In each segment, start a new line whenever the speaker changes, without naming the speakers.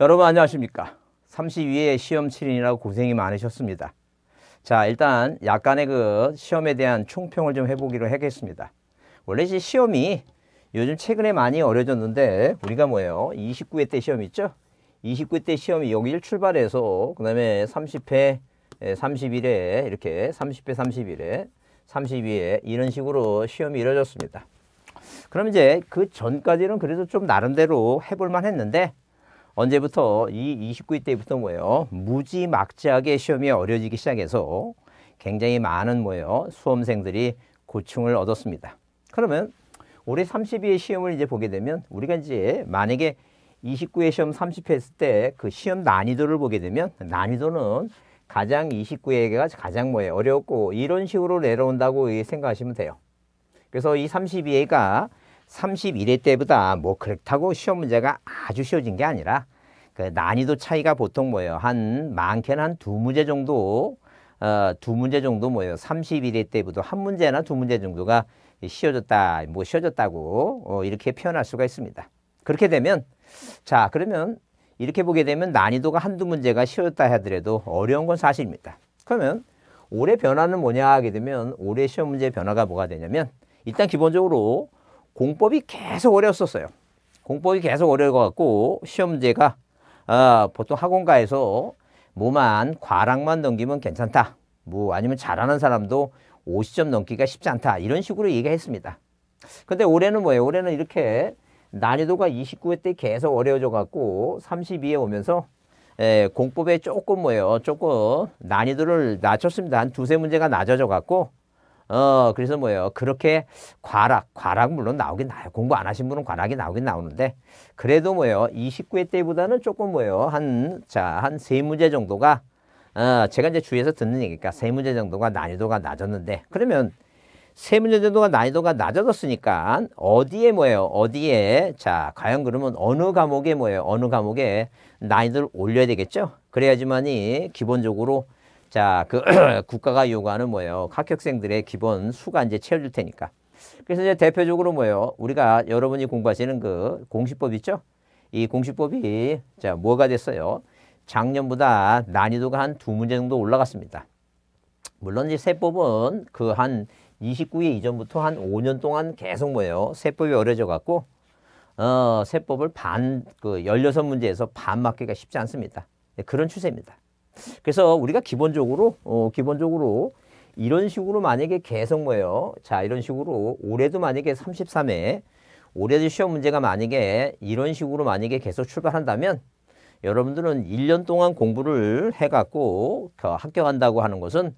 여러분 안녕하십니까 32회 시험 7인이라고 고생이 많으셨습니다 자 일단 약간의 그 시험에 대한 총평을 좀 해보기로 하겠습니다 원래 이제 시험이 요즘 최근에 많이 어려졌는데 우리가 뭐예요 29회 때 시험 있죠 29회 때 시험이 여기를 출발해서 그 다음에 30회 31회 예, 이렇게 30회 31회 32회 이런 식으로 시험이 이루어졌습니다 그럼 이제 그 전까지는 그래도 좀 나름대로 해볼만 했는데 언제부터 이 29위 때부터 뭐예요? 무지막지하게 시험이 어려지기 시작해서 굉장히 많은 뭐예요? 수험생들이 고충을 얻었습니다. 그러면 올해 30위의 시험을 이제 보게 되면 우리가 이제 만약에 29회 시험 30회 했을 때 그 시험 난이도를 보게 되면 난이도는 가장 29회가 가장 뭐예요? 어렵고 이런 식으로 내려온다고 생각하시면 돼요. 그래서 이 32회가 31회 때보다 뭐 그렇다고 시험 문제가 아주 쉬워진 게 아니라 그 난이도 차이가 보통 뭐예요? 한 많게는 한 두 문제 정도 어, 두 문제 정도 뭐예요? 31회 때부터 한 문제나 두 문제 정도가 쉬워졌다, 뭐 쉬워졌다고 어, 이렇게 표현할 수가 있습니다. 그렇게 되면 자 그러면 이렇게 보게 되면 난이도가 한두 문제가 쉬웠다 하더라도 어려운 건 사실입니다. 그러면 올해 변화는 뭐냐 하게 되면 올해 시험 문제 변화가 뭐가 되냐면 일단 기본적으로 공법이 계속 어려웠었어요. 공법이 계속 어려워갖고 시험제가 어, 보통 학원가에서 무만 과락만 넘기면 괜찮다. 뭐 아니면 잘하는 사람도 50점 넘기가 쉽지 않다. 이런 식으로 얘기했습니다. 근데 올해는 뭐예요? 올해는 이렇게 난이도가 29회 때 계속 어려워져 갖고 32회 오면서 에, 예, 공법에 조금 뭐예요? 조금 난이도를 낮췄습니다. 한 두세 문제가 낮아져 갖고 어, 그래서 뭐예요. 그렇게 과락, 과락 물론 나오긴 나요. 공부 안 하신 분은 과락이 나오긴 나오는데, 그래도 뭐예요. 29회 때보다는 조금 뭐예요. 한, 자, 한 세 문제 정도가, 어, 제가 이제 주위에서 듣는 얘기니까 세 문제 정도가 난이도가 낮았는데, 그러면 세 문제 정도가 난이도가 낮아졌으니까, 어디에 뭐예요. 어디에, 자, 과연 그러면 어느 과목에 뭐예요. 어느 과목에 난이도를 올려야 되겠죠? 그래야지만이 기본적으로 자, 그 국가가 요구하는 뭐예요? 학격생들의 기본 수가 이제 채워줄 테니까. 그래서 이제 대표적으로 뭐예요? 우리가 여러분이 공부하시는 그 공시법 있죠? 이 공시법이 자, 뭐가 됐어요? 작년보다 난이도가 한 두 문제 정도 올라갔습니다. 물론 이제 세법은 그 한 29회 이전부터 한 5년 동안 계속 뭐예요? 세법이 어려져 갖고 어, 세법을 반, 그 16문제에서 반 맞기가 쉽지 않습니다. 네, 그런 추세입니다. 그래서 우리가 기본적으로 어, 기본적으로 이런 식으로 만약에 계속 뭐예요. 자 이런 식으로 올해도 만약에 33회 올해도 시험 문제가 만약에 이런 식으로 만약에 계속 출발한다면 여러분들은 1년 동안 공부를 해갖고 합격한다고 하는 것은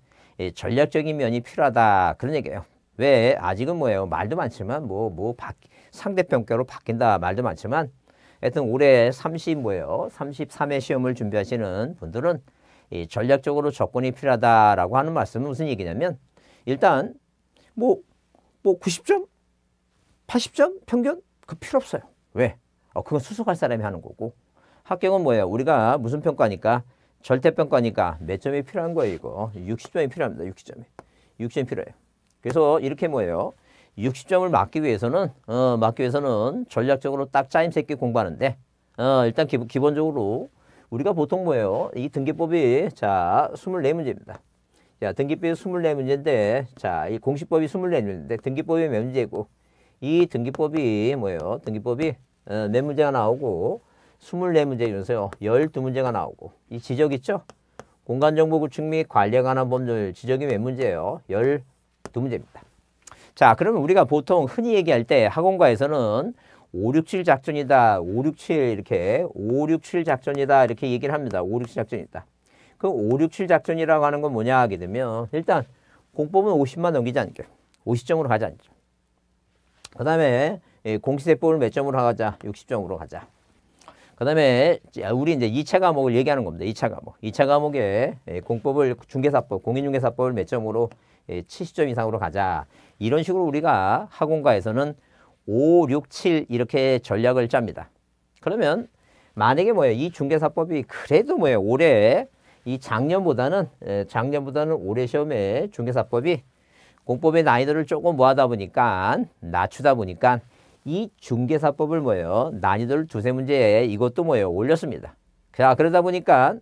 전략적인 면이 필요하다 그런 얘기예요. 왜 아직은 뭐예요 말도 많지만 뭐뭐 뭐, 뭐 상대평가로 바뀐다 말도 많지만 하여튼 올해 30 뭐예요 33회 시험을 준비하시는 분들은 이 전략적으로 접근이 필요하다라고 하는 말씀은 무슨 얘기냐면 일단 뭐뭐 뭐 90점, 뭐 80점 평균 그 필요 없어요. 왜? 어, 그건 수석할 사람이 하는 거고 합격은 뭐예요? 우리가 무슨 평가니까 절대평가니까 몇 점이 필요한 거예요 이거 60점이 필요합니다 60점이 60점이 필요해요 그래서 이렇게 뭐예요 60점을 맞기 위해서는 어, 맞기 위해서는 전략적으로 딱 짜임새 있게 공부하는데 어, 일단 기, 본적으로 우리가 보통 뭐예요? 이 등기법이 자 24문제입니다. 자 등기법이 24문제인데 자 이 공시법이 24문제인데 등기법이 몇 문제고 이 등기법이 뭐예요? 등기법이 어, 몇 문제가 나오고 24문제 이러세요. 12문제가 나오고 이 지적 있죠? 공간정보 구축 및 관리에 관한 법률 지적이 몇 문제예요? 12문제입니다. 자 그러면 우리가 보통 흔히 얘기할 때 학원과에서는 567 작전이다. 567 이렇게 567 작전이다. 이렇게 얘기를 합니다. 567 작전이다. 그567 작전이라고 하는 건 뭐냐 하게 되면 일단 공법은 50만 넘기지 않게 50점으로 가지 않죠. 그 다음에 공시세법을 몇 점으로 가자? 60점으로 가자. 그 다음에 우리 이제 2차 과목을 얘기하는 겁니다. 2차 과목. 2차 과목에 공법을 중개사법, 공인중개사법을 몇 점으로 70점 이상으로 가자. 이런 식으로 우리가 학원가에서는 5, 6, 7 이렇게 전략을 짭니다. 그러면 만약에 뭐예요? 이 중개사법이 그래도 뭐예요? 올해 이 작년보다는 예, 작년보다는 올해 시험에 중개사법이 공법의 난이도를 조금 뭐하다 보니까 낮추다 보니까 이 중개사법을 뭐예요? 난이도를 두세 문제에 이것도 뭐예요? 올렸습니다. 자 그러다 보니까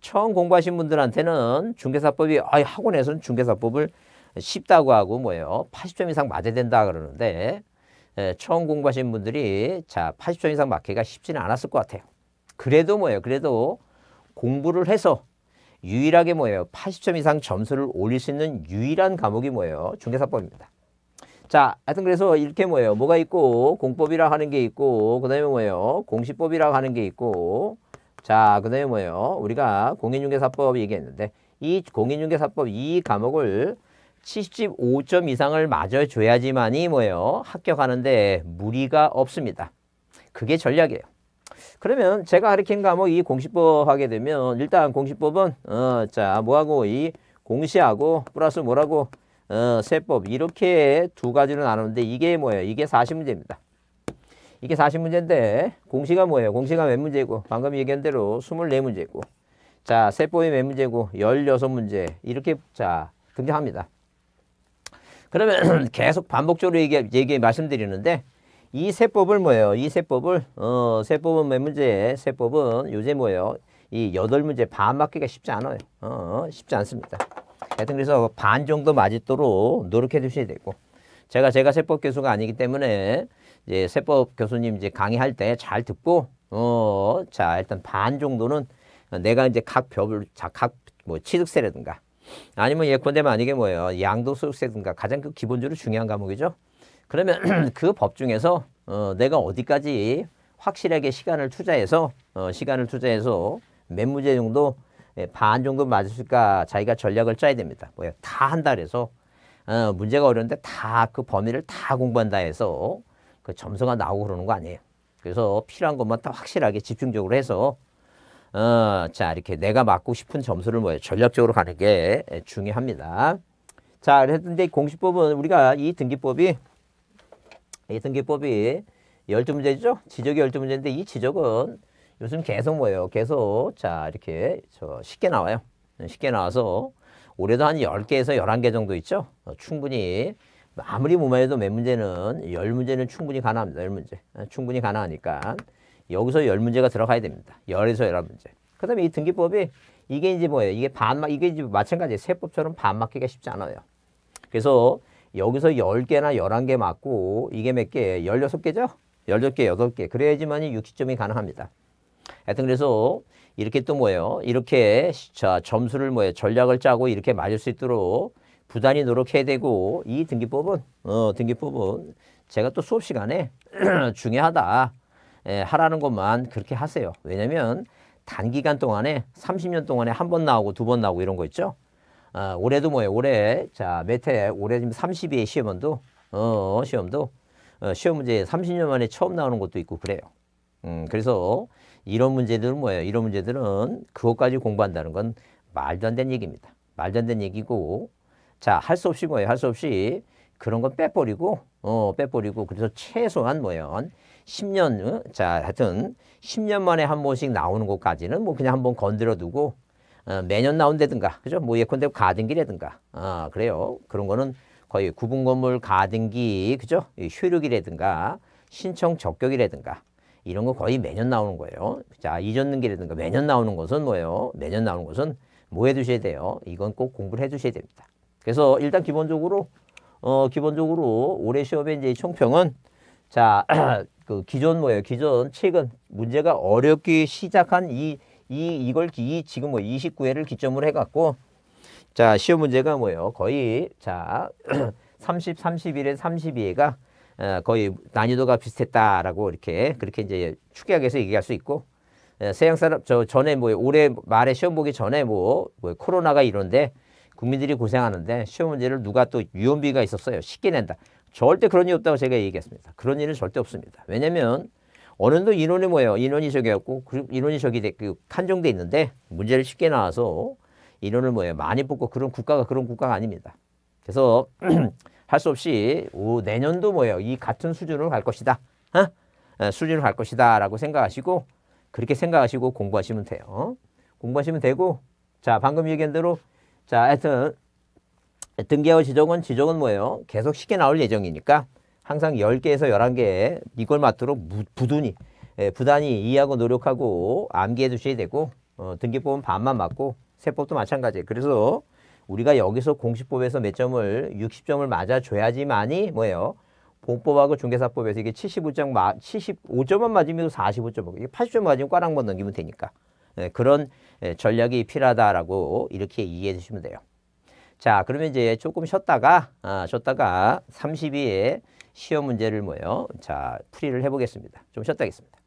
처음 공부하신 분들한테는 중개사법이 아 학원에서는 중개사법을 쉽다고 하고 뭐예요? 80점 이상 맞아야 된다 그러는데 예, 처음 공부하신 분들이 자 80점 이상 맞기가 쉽지는 않았을 것 같아요. 그래도 뭐예요? 그래도 공부를 해서 유일하게 뭐예요? 80점 이상 점수를 올릴 수 있는 유일한 과목이 뭐예요? 중개사법입니다. 자, 하여튼 그래서 이렇게 뭐예요? 뭐가 있고 공법이라 하는 게 있고 그 다음에 뭐예요? 공시법이라 하는 게 있고 자, 그 다음에 뭐예요? 우리가 공인중개사법 얘기했는데 이 공인중개사법 이 과목을 75점 이상을 맞아 줘야지만이 뭐예요? 합격하는데 무리가 없습니다. 그게 전략이에요. 그러면 제가 가르친 과목 이 공시법 하게 되면 일단 공시법은 어, 자 뭐하고 이 공시하고 플러스 뭐라고 어, 세법 이렇게 두 가지로 나누는데 이게 뭐예요? 이게 40문제입니다. 이게 40문제인데 공시가 뭐예요? 공시가 몇 문제고 방금 얘기한 대로 24문제고 자 세법이 몇 문제고 16문제 이렇게 자 등장합니다. 그러면 계속 반복적으로 얘기, 얘기 말씀드리는데 이 세법을 뭐예요? 이 세법을 어, 세법은 몇 문제? 세법은 요새 뭐예요? 이 여덟 문제 반 맞기가 쉽지 않아요. 어, 쉽지 않습니다. 하여튼 그래서 반 정도 맞도록 노력해 주셔야 되고 제가 제가 세법 교수가 아니기 때문에 이제 세법 교수님 이제 강의할 때 잘 듣고 어, 자 일단 반 정도는 내가 이제 각 벽을 자 각 뭐 취득세라든가 아니면 예컨대 만약에 뭐예요. 양도소득세든가 가장 그 기본적으로 중요한 과목이죠. 그러면 그 법 중에서 어, 내가 어디까지 확실하게 시간을 투자해서 어, 시간을 투자해서 몇 문제 정도 예, 반 정도 맞을까 자기가 전략을 짜야 됩니다. 뭐야 다 한다 그래서 어, 문제가 어려운데 다 그 범위를 다 공부한다 해서 그 점수가 나오고 그러는 거 아니에요. 그래서 필요한 것만 다 확실하게 집중적으로 해서 어, 자 이렇게 내가 맞고 싶은 점수를 뭐예요? 전략적으로 가는 게 중요합니다. 자 그랬는데 공식법은 우리가 이 등기법이 이 등기법이 열두 문제죠? 지적이 열두 문제인데 이 지적은 요즘 계속 뭐예요? 계속 자 이렇게 저 쉽게 나와요. 쉽게 나와서 올해도 한 열개에서 열한 개 정도 있죠? 어, 충분히 아무리 무마해도 몇 문제는 열문제는 충분히 가능합니다. 열문제 어, 충분히 가능하니까 여기서 열 문제가 들어가야 됩니다. 열에서 열한 문제. 그 다음에 이 등기법이 이게 이제 뭐예요? 이게 반막, 이게 이제 마찬가지예요. 세법처럼 반맞기가 쉽지 않아요. 그래서 여기서 열개나 열한 개 맞고 이게 몇 개? 열여섯 개죠 열여섯 개 여덟 개 그래야지만이 60점이 가능합니다. 하여튼 그래서 이렇게 또 뭐예요? 이렇게 자 점수를 뭐예요? 전략을 짜고 이렇게 맞을 수 있도록 부단히 노력해야 되고 이 등기법은 어 등기법은 제가 또 수업 시간에 중요하다. 예, 하라는 것만 그렇게 하세요. 왜냐면 단기간 동안에 30년 동안에 한 번 나오고 두 번 나오고 이런 거 있죠. 어, 올해도 뭐예요? 올해 자 메테 올해 지금 32의 시험원도 어, 시험도 어, 시험 문제 30년 만에 처음 나오는 것도 있고 그래요. 음, 그래서 이런 문제들은 뭐예요? 이런 문제들은 그것까지 공부한다는 건 말도 안 되는 얘기입니다. 말도 안 되는 얘기고 자 할 수 없이 뭐예요? 할 수 없이 그런 건 빼버리고 어, 빼버리고 그래서 최소한 뭐예요? 10년, 어? 자, 하여튼 10년 만에 한 번씩 나오는 것까지는뭐 그냥 한 번 건드려 두고 어, 매년 나온다든가, 그죠? 뭐 예컨대 가등기라든가, 아, 그래요. 그런 거는 거의 구분건물 가등기, 그죠? 효력이라든가, 신청 적격이라든가, 이런 거 거의 매년 나오는 거예요. 자, 이전 등기라든가 매년 나오는 것은 뭐예요? 매년 나오는 것은 뭐 해두셔야 돼요? 이건 꼭 공부를 해두셔야 됩니다. 그래서 일단 기본적으로, 어, 기본적으로 올해 시험에 이제 총평은 자, 그 기존 뭐예요? 기존 최근 문제가 어렵기 시작한 이, 이, 이걸 이 지금 뭐 29회를 기점으로 해갖고 자, 시험 문제가 뭐예요? 거의 자, 30, 31회, 32회가 어, 거의 난이도가 비슷했다라고 이렇게 그렇게 이제 축약해서 얘기할 수 있고 예, 서양 사람 저 전에 뭐 올해 말에 시험 보기 전에 뭐, 뭐 코로나가 이런데 국민들이 고생하는데 시험 문제를 누가 또 유언비가 있었어요 쉽게 낸다 절대 그런 일 없다고 제가 얘기했습니다. 그런 일은 절대 없습니다. 왜냐면 어느 정도 인원이 뭐예요? 인원이 적이었고 그 인원이 저기 그 한정돼 있는데 문제를 쉽게 나와서 인원을 뭐예요? 많이 뽑고 그런 국가가 그런 국가가 아닙니다. 그래서 할 수 없이 오, 내년도 뭐예요? 이 같은 수준으로 갈 것이다. 어? 어? 수준으로 갈 것이다 라고 생각하시고 그렇게 생각하시고 공부하시면 돼요. 공부하시면 되고 자 방금 얘기한 대로 자 하여튼 등기하고 지정은 지정은 뭐예요? 계속 쉽게 나올 예정이니까 항상 열개에서 열한 개에 이걸 맞도록 부단히 예, 부단히 이해하고 노력하고 암기해 주셔야 되고 어, 등기법은 반만 맞고 세법도 마찬가지예요. 그래서 우리가 여기서 공식법에서 몇 점을 60점을 맞아줘야지만이 뭐예요? 본법하고 중개사법에서 이게 75점, 마, 75점만 맞으면 45점, 이게 80점 맞으면 꽈랑만 넘기면 되니까 예, 그런 예, 전략이 필요하다라고 이렇게 이해해 주시면 돼요. 자, 그러면 이제 조금 쉬었다가, 아, 쉬었다가 32의 시험 문제를 뭐요? 자, 풀이를 해보겠습니다. 좀 쉬었다 하겠습니다.